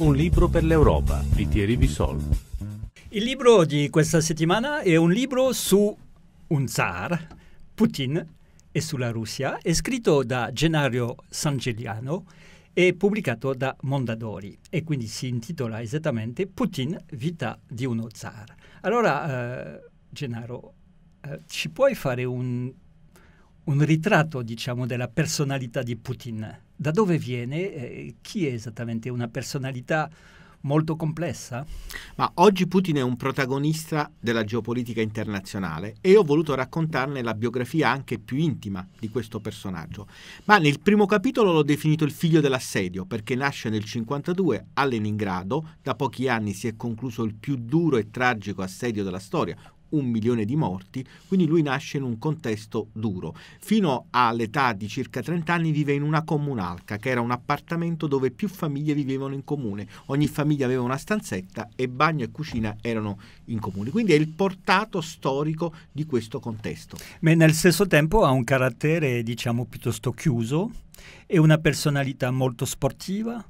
Un libro per l'Europa di Thierry Bissol. Il libro di questa settimana è un libro su un zar, Putin, e sulla Russia, è scritto da Gennario Sangeliano e pubblicato da Mondadori e quindi si intitola esattamente Putin, vita di uno zar. Allora, eh, Gennaro, eh, ci puoi fare un un ritratto, diciamo, della personalità di Putin. Da dove viene? Eh, chi è esattamente? Una personalità molto complessa? Ma oggi Putin è un protagonista della geopolitica internazionale e ho voluto raccontarne la biografia anche più intima di questo personaggio. Ma nel primo capitolo l'ho definito il figlio dell'assedio perché nasce nel 1952 a Leningrado, da pochi anni si è concluso il più duro e tragico assedio della storia, un milione di morti, quindi lui nasce in un contesto duro. Fino all'età di circa 30 anni vive in una comunalca, che era un appartamento dove più famiglie vivevano in comune, ogni famiglia aveva una stanzetta e bagno e cucina erano in comune, quindi è il portato storico di questo contesto. Ma nel stesso tempo ha un carattere diciamo piuttosto chiuso e una personalità molto sportiva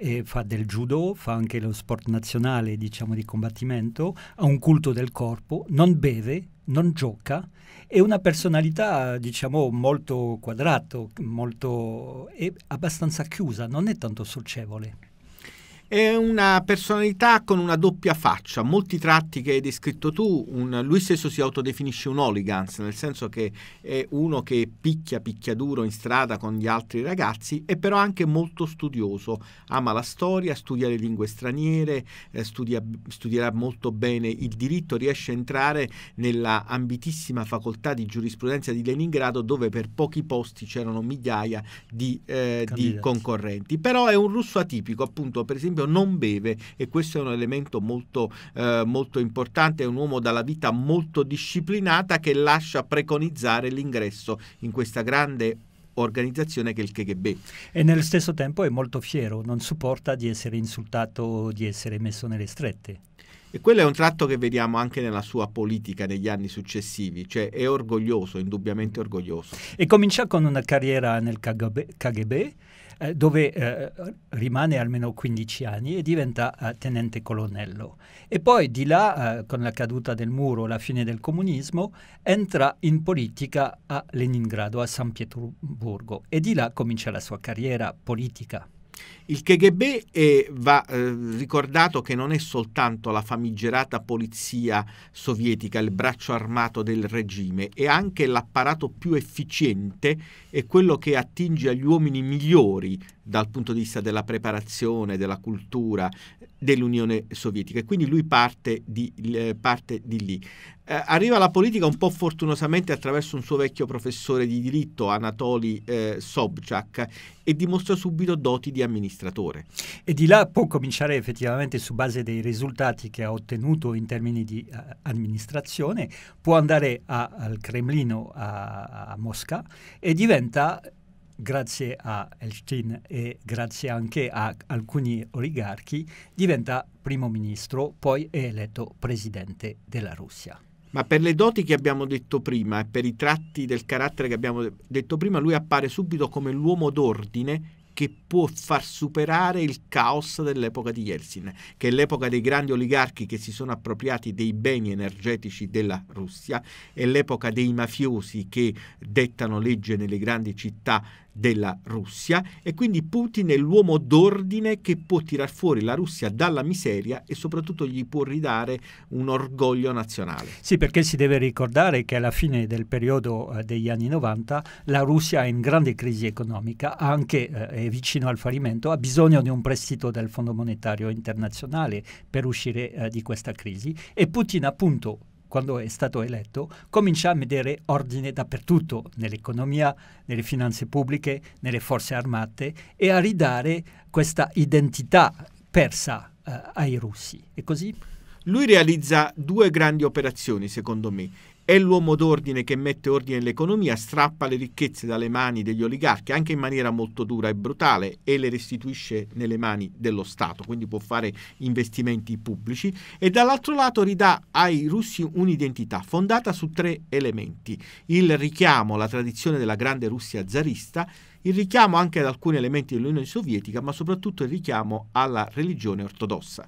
eh, fa del judo, fa anche lo sport nazionale diciamo di combattimento, ha un culto del corpo, non beve, non gioca, è una personalità diciamo molto quadrato, molto, è abbastanza chiusa, non è tanto socievole. È una personalità con una doppia faccia, molti tratti che hai descritto tu, un, lui stesso si autodefinisce un oligans, nel senso che è uno che picchia, picchia duro in strada con gli altri ragazzi, è però anche molto studioso, ama la storia, studia le lingue straniere, eh, studia, studierà molto bene il diritto, riesce a entrare nella ambitissima facoltà di giurisprudenza di Leningrado dove per pochi posti c'erano migliaia di, eh, di concorrenti. Però è un russo atipico, appunto, per esempio esempio non beve e questo è un elemento molto, eh, molto importante, è un uomo dalla vita molto disciplinata che lascia preconizzare l'ingresso in questa grande organizzazione che è il KGB. E nello stesso tempo è molto fiero, non supporta di essere insultato o di essere messo nelle strette. E quello è un tratto che vediamo anche nella sua politica negli anni successivi, cioè è orgoglioso, indubbiamente orgoglioso. E comincia con una carriera nel KGB, KGB eh, dove eh, rimane almeno 15 anni e diventa eh, tenente colonnello. E poi di là, eh, con la caduta del muro, la fine del comunismo, entra in politica a Leningrado, a San Pietroburgo e di là comincia la sua carriera politica. Il KGB è, eh, va eh, ricordato che non è soltanto la famigerata polizia sovietica, il braccio armato del regime, è anche l'apparato più efficiente e quello che attinge agli uomini migliori dal punto di vista della preparazione, della cultura dell'Unione Sovietica. E quindi lui parte di, eh, parte di lì eh, arriva alla politica un po' fortunosamente attraverso un suo vecchio professore di diritto, Anatoly eh, Sobchak, e dimostra subito doti di amministratore. E di là può cominciare effettivamente su base dei risultati che ha ottenuto in termini di uh, amministrazione, può andare a, al Cremlino a, a Mosca e diventa grazie a Elchin e grazie anche a alcuni oligarchi, diventa primo ministro, poi è eletto presidente della Russia. Ma per le doti che abbiamo detto prima e per i tratti del carattere che abbiamo detto prima, lui appare subito come l'uomo d'ordine che può far superare il caos dell'epoca di Yeltsin, che è l'epoca dei grandi oligarchi che si sono appropriati dei beni energetici della Russia, è l'epoca dei mafiosi che dettano legge nelle grandi città della Russia e quindi Putin è l'uomo d'ordine che può tirar fuori la Russia dalla miseria e soprattutto gli può ridare un orgoglio nazionale. Sì, perché si deve ricordare che alla fine del periodo eh, degli anni 90 la Russia è in grande crisi economica, anche eh, vicino al fallimento, ha bisogno di un prestito del Fondo Monetario Internazionale per uscire eh, di questa crisi e Putin appunto quando è stato eletto, comincia a vedere ordine dappertutto, nell'economia, nelle finanze pubbliche, nelle forze armate e a ridare questa identità persa eh, ai russi. È così? Lui realizza due grandi operazioni, secondo me è l'uomo d'ordine che mette ordine nell'economia, strappa le ricchezze dalle mani degli oligarchi anche in maniera molto dura e brutale e le restituisce nelle mani dello Stato, quindi può fare investimenti pubblici e dall'altro lato ridà ai russi un'identità fondata su tre elementi, il richiamo alla tradizione della grande Russia zarista, il richiamo anche ad alcuni elementi dell'Unione Sovietica, ma soprattutto il richiamo alla religione ortodossa.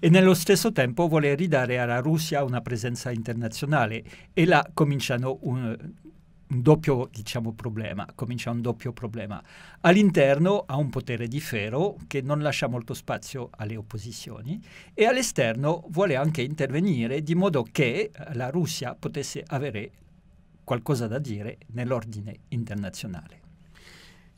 E nello stesso tempo vuole ridare alla Russia una presenza internazionale e là cominciano un, un doppio diciamo, problema, comincia un doppio problema. All'interno ha un potere di ferro che non lascia molto spazio alle opposizioni e all'esterno vuole anche intervenire di modo che la Russia potesse avere qualcosa da dire nell'ordine internazionale.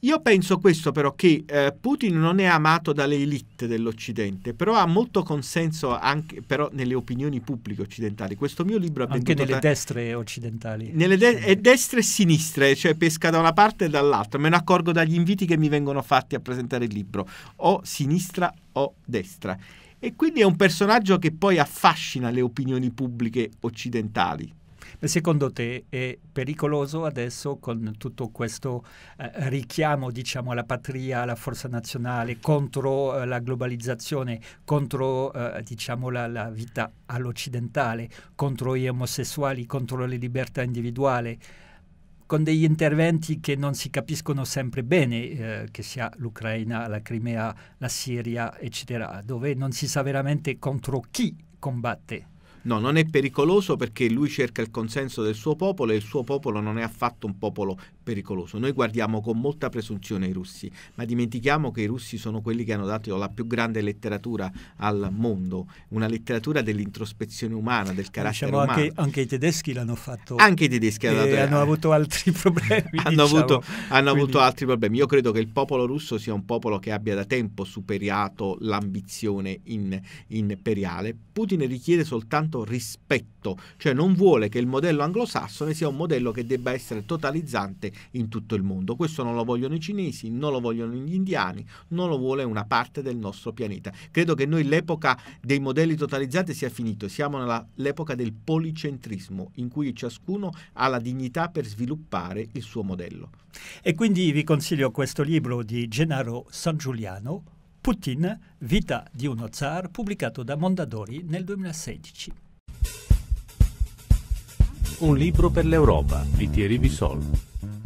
Io penso questo però che eh, Putin non è amato dalle elite dell'Occidente, però ha molto consenso anche nelle opinioni pubbliche occidentali. Questo mio libro ha venduto... Anche nelle destre occidentali. Nelle de- e destre e sinistre, cioè pesca da una parte e dall'altra. Me ne accorgo dagli inviti che mi vengono fatti a presentare il libro, o sinistra o destra. E quindi è un personaggio che poi affascina le opinioni pubbliche occidentali secondo te è pericoloso adesso con tutto questo eh, richiamo diciamo, alla patria, alla forza nazionale, contro eh, la globalizzazione, contro eh, diciamo, la, la, vita all'occidentale, contro gli omosessuali, contro le libertà individuali? con degli interventi che non si capiscono sempre bene, eh, che sia l'Ucraina, la Crimea, la Siria, eccetera, dove non si sa veramente contro chi combatte. No, non è pericoloso perché lui cerca il consenso del suo popolo e il suo popolo non è affatto un popolo pericoloso. Noi guardiamo con molta presunzione i russi, ma dimentichiamo che i russi sono quelli che hanno dato la più grande letteratura al mondo, una letteratura dell'introspezione umana, del carattere diciamo umano. Anche, anche i tedeschi l'hanno fatto. Anche i tedeschi hanno, dato, hanno avuto altri problemi. Diciamo. hanno, diciamo. avuto, hanno Quindi... avuto altri problemi. Io credo che il popolo russo sia un popolo che abbia da tempo superato l'ambizione in, imperiale. Putin richiede soltanto rispetto aperto, cioè non vuole che il modello anglosassone sia un modello che debba essere totalizzante in tutto il mondo. Questo non lo vogliono i cinesi, non lo vogliono gli indiani, non lo vuole una parte del nostro pianeta. Credo che noi l'epoca dei modelli totalizzanti sia finita, siamo nell'epoca del policentrismo, in cui ciascuno ha la dignità per sviluppare il suo modello. E quindi vi consiglio questo libro di Gennaro San Giuliano, Putin, vita di uno zar, pubblicato da Mondadori nel 2016. Un libro per l'Europa di Thierry Bissol.